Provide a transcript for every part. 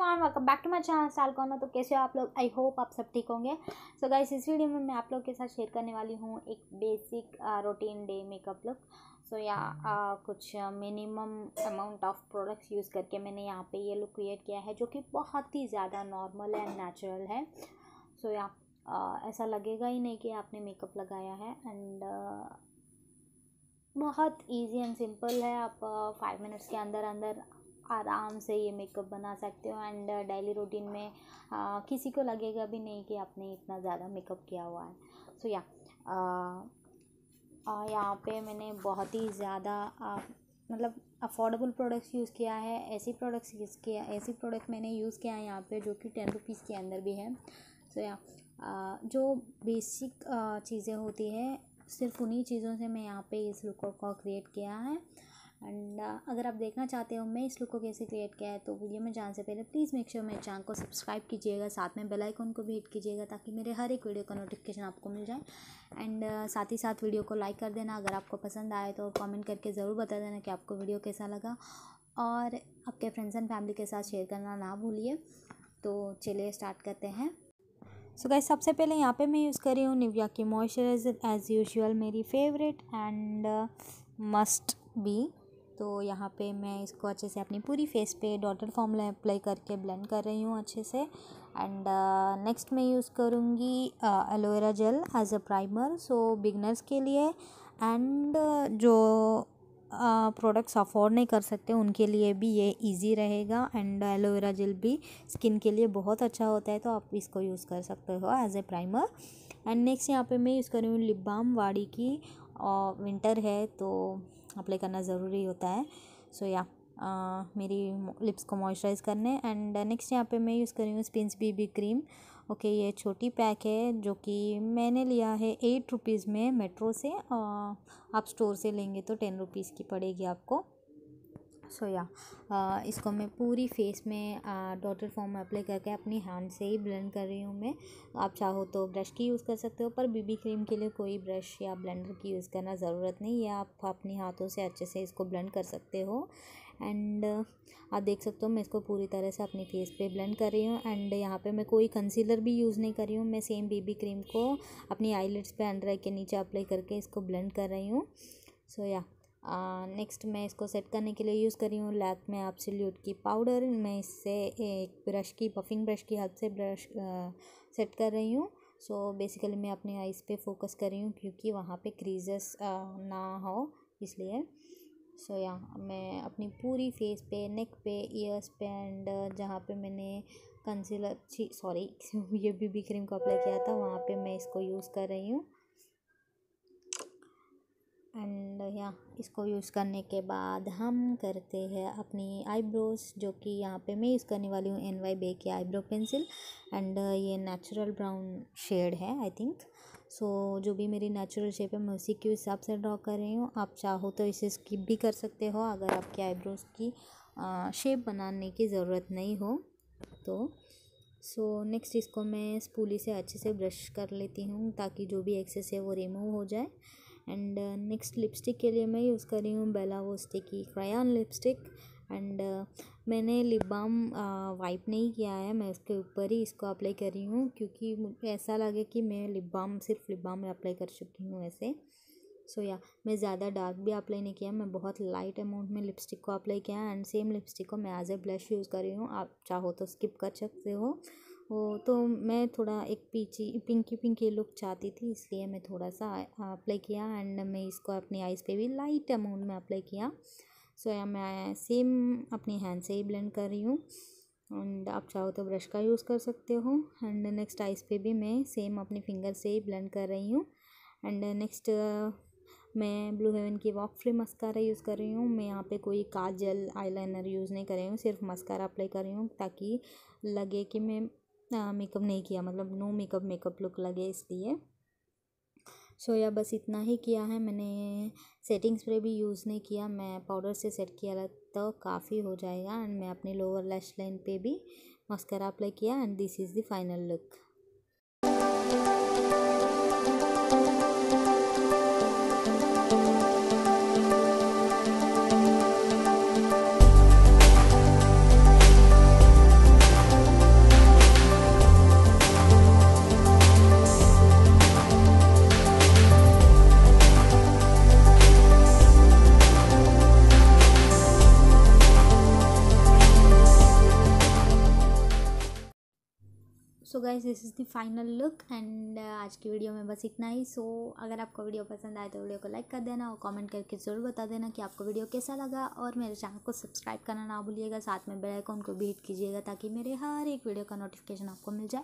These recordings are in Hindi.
everyone welcome back to my channel सालकोना तो कैसे हो आप लोग आई होप आप सब ठीक होंगे सो so गाइस इस वीडियो में मैं आप लोग के साथ शेयर करने वाली हूँ एक basic routine day makeup look so yeah आ, uh, कुछ minimum amount of products use करके मैंने यहाँ पे ये लुक क्रिएट किया है जो कि बहुत ही ज़्यादा नॉर्मल एंड नेचुरल है सो so, या आ, uh, ऐसा लगेगा ही नहीं कि आपने मेकअप लगाया है एंड uh, बहुत ईजी एंड सिंपल है आप फाइव मिनट्स के अंदर अंदर आराम से ये मेकअप बना सकते हो एंड डेली रूटीन में आ, uh, किसी को लगेगा भी नहीं कि आपने इतना ज़्यादा मेकअप किया हुआ है so so, yeah yeah, uh, uh, यहाँ पे मैंने बहुत ही ज़्यादा मतलब अफोर्डेबल प्रोडक्ट्स यूज़ किया है ऐसी प्रोडक्ट्स यूज़ किया ऐसी प्रोडक्ट मैंने यूज़ किया है यहाँ पर जो कि टेन रुपीज़ के अंदर भी है सो so, या yeah, जो बेसिक चीज़ें होती है सिर्फ उन्हीं चीज़ों से मैं यहाँ पे इस लुक को क्रिएट किया है एंड uh, अगर आप देखना चाहते हो मैं इस लुक को कैसे क्रिएट किया है तो वीडियो में जाने से पहले प्लीज़ मेक श्योर मेरे चैनल को सब्सक्राइब कीजिएगा साथ में बेल आइकन को भी हिट कीजिएगा ताकि मेरे हर एक वीडियो का नोटिफिकेशन आपको मिल जाए एंड uh, साथ ही साथ वीडियो को लाइक कर देना अगर आपको पसंद आए तो कॉमेंट करके ज़रूर बता देना कि आपको वीडियो कैसा लगा और आपके फ्रेंड्स एंड फैमिली के साथ शेयर करना ना भूलिए तो चलिए स्टार्ट करते हैं सो so गाइस सबसे पहले यहाँ पे मैं यूज़ कर रही हूँ निविया की मॉइस्चराइजर एज़ यूजुअल मेरी फेवरेट एंड मस्ट बी तो यहाँ पे मैं इसको अच्छे से अपनी पूरी फेस पे डॉटर फॉर्मूला अप्लाई करके ब्लेंड कर रही हूँ अच्छे से एंड नेक्स्ट uh, मैं यूज़ करूँगी aloe vera gel as a primer so beginners के लिए एंड uh, जो प्रोडक्ट्स uh, अफोर्ड नहीं कर सकते उनके लिए भी ये इजी रहेगा एंड एलोवेरा जेल भी स्किन के लिए बहुत अच्छा होता है तो आप इसको यूज़ कर सकते हो as a primer and next यहाँ पे मैं यूज़ कर रही हूँ लिप बाम वाड़ी की और uh, विंटर है तो अप्लाई करना ज़रूरी होता है सो या मेरी लिप्स को मॉइस्चराइज़ करने एंड नेक्स्ट uh, यहाँ पे मैं यूज़ कर रही हूँ स्पिन्स बीबी क्रीम ओके ये छोटी पैक है जो कि मैंने लिया है एट रुपीज़ में मेट्रो से आप स्टोर से लेंगे तो टेन रुपीज़ की पड़ेगी आपको सो या uh, इसको मैं पूरी फेस में डॉटेड फॉर्म अप्लाई करके अपनी हैंड से ही ब्लेंड कर रही हूँ मैं आप चाहो तो ब्रश की यूज़ कर सकते हो पर बीबी क्रीम के लिए कोई ब्रश या ब्लेंडर की यूज़ करना ज़रूरत नहीं है आप अपने हाथों से अच्छे से इसको ब्लेंड कर सकते हो एंड uh, आप देख सकते हो मैं इसको पूरी तरह से अपने फेस पे ब्लेंड कर रही हूँ एंड यहाँ पे मैं कोई कंसीलर भी यूज़ नहीं कर रही हूँ मैं सेम बेबी क्रीम को अपनी आईलेट्स पे अंडर आई के नीचे अप्लाई करके इसको ब्लेंड कर रही हूँ सो या नेक्स्ट मैं इसको सेट करने के लिए यूज़ कर रही हूँ लैक में सिल्यूट की पाउडर मैं इससे एक ब्रश की पफिंग ब्रश की हेल्प से ब्रश सेट कर रही हूँ सो बेसिकली मैं अपने आइज़ पे फोकस कर रही हूँ क्योंकि वहाँ पे क्रीजेस ना हो इसलिए सो so, या मैं अपनी पूरी फेस पे नेक पे ईयर्स पे एंड जहाँ पे मैंने कंसीलर सॉरी ये बीबी क्रीम को अप्लाई किया था वहाँ पे मैं इसको यूज़ कर रही हूँ एंड यहाँ uh, इसको यूज़ करने के बाद हम करते हैं अपनी आईब्रोज जो कि यहाँ पे मैं यूज़ करने वाली हूँ एन वाई बे की आईब्रो पेंसिल एंड ये नेचुरल ब्राउन शेड है आई थिंक सो जो भी मेरी नेचुरल शेप है मैं उसी के हिसाब से ड्रॉ कर रही हूँ आप चाहो तो इसे स्किप भी कर सकते हो अगर आपकी आईब्रोज की शेप uh, बनाने की ज़रूरत नहीं हो तो सो so, नेक्स्ट इसको मैं स्पूली से अच्छे से ब्रश कर लेती हूँ ताकि जो भी एक्सेस है वो रिमूव हो जाए एंड नेक्स्ट लिपस्टिक के लिए मैं यूज़ कर रही हूँ बेला वो की क्रायॉन लिपस्टिक एंड मैंने लिप बाम वाइप नहीं किया है मैं उसके ऊपर ही इसको अप्लाई कर रही हूँ क्योंकि ऐसा लगे कि मैं लिप बाम सिर्फ लिप बाम में अप्लाई कर चुकी हूँ ऐसे सो so, या yeah, मैं ज़्यादा डार्क भी अप्लाई नहीं किया मैं बहुत लाइट अमाउंट में लिपस्टिक को अप्लाई किया एंड सेम लिपस्टिक को मैं एज ए ब्लश यूज़ कर रही हूँ आप चाहो तो स्किप कर सकते हो वो तो मैं थोड़ा एक पीची पिंकी पिंकी लुक चाहती थी इसलिए मैं थोड़ा सा अप्लाई किया एंड मैं इसको अपनी आइज़ पे भी लाइट अमाउंट में अप्लाई किया सो so, मैं सेम अपने हैंड से ही ब्लेंड कर रही हूँ एंड आप चाहो तो ब्रश का यूज़ कर सकते हो एंड नेक्स्ट आइज़ पे भी मैं सेम अपने फिंगर से ही ब्लेंड कर रही हूँ एंड नेक्स्ट मैं ब्लू हेवन की वॉक फ्री मस्कारा यूज़ कर रही हूँ मैं यहाँ पे कोई काजल आईलाइनर यूज़ नहीं कर रही हूँ सिर्फ मस्कारा अप्लाई कर रही हूँ ताकि लगे कि मैं मेकअप नहीं किया मतलब नो मेकअप मेकअप लुक लगे इसलिए सो या बस इतना ही किया है मैंने सेटिंग स्प्रे भी यूज़ नहीं किया मैं पाउडर से सेट किया तो काफ़ी हो जाएगा एंड मैं अपने लोअर लैश लाइन पे भी मस्करा अप्लाई किया and this is the final look so guys this is the final look and आज की वीडियो में बस इतना ही सो so, अगर आपको वीडियो पसंद आए तो वीडियो को लाइक कर देना और कमेंट करके ज़रूर बता देना कि आपको वीडियो कैसा लगा और मेरे चैनल को सब्सक्राइब करना ना भूलिएगा साथ में बेल आइकॉन को भी हिट कीजिएगा ताकि मेरे हर एक वीडियो का नोटिफिकेशन आपको मिल जाए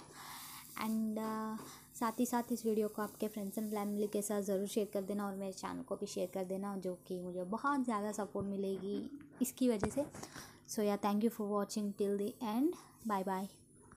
एंड uh, साथ ही साथ इस वीडियो को आपके फ्रेंड्स एंड फैमिली के साथ ज़रूर शेयर कर देना और मेरे चैनल को भी शेयर कर देना जो कि मुझे बहुत ज़्यादा सपोर्ट मिलेगी इसकी वजह से so yeah thank you for watching till the end bye bye